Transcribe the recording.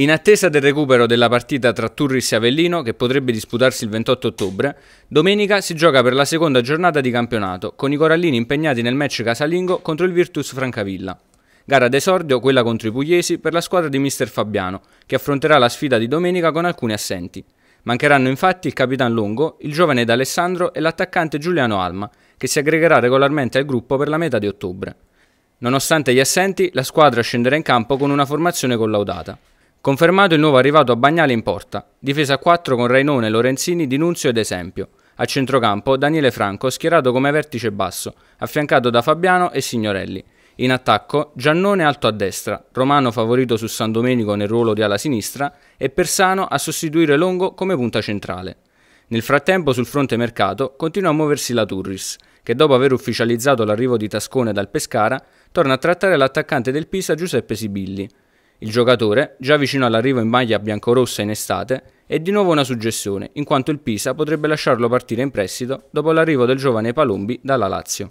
In attesa del recupero della partita tra Turris e Avellino, che potrebbe disputarsi il 28 ottobre, domenica si gioca per la seconda giornata di campionato, con i Corallini impegnati nel match casalingo contro il Virtus Francavilla. Gara d'esordio, quella contro i pugliesi, per la squadra di mister Fabiano, che affronterà la sfida di domenica con alcuni assenti. Mancheranno infatti il capitano Longo, il giovane D'Alessandro e l'attaccante Giuliano Alma, che si aggregherà regolarmente al gruppo per la metà di ottobre. Nonostante gli assenti, la squadra scenderà in campo con una formazione collaudata. Confermato il nuovo arrivato a Bagnale in porta, difesa a 4 con Rainone, Lorenzini, Dinunzio ed Esempio. A centrocampo Daniele Franco, schierato come vertice basso, affiancato da Fabiano e Signorelli. In attacco Giannone alto a destra, Romano favorito su San Domenico nel ruolo di ala sinistra e Persano a sostituire Longo come punta centrale. Nel frattempo sul fronte mercato continua a muoversi la Turris, che dopo aver ufficializzato l'arrivo di Tascone dal Pescara torna a trattare l'attaccante del Pisa Giuseppe Sibilli. Il giocatore, già vicino all'arrivo in maglia biancorossa in estate, è di nuovo una suggestione, in quanto il Pisa potrebbe lasciarlo partire in prestito dopo l'arrivo del giovane Palombi dalla Lazio.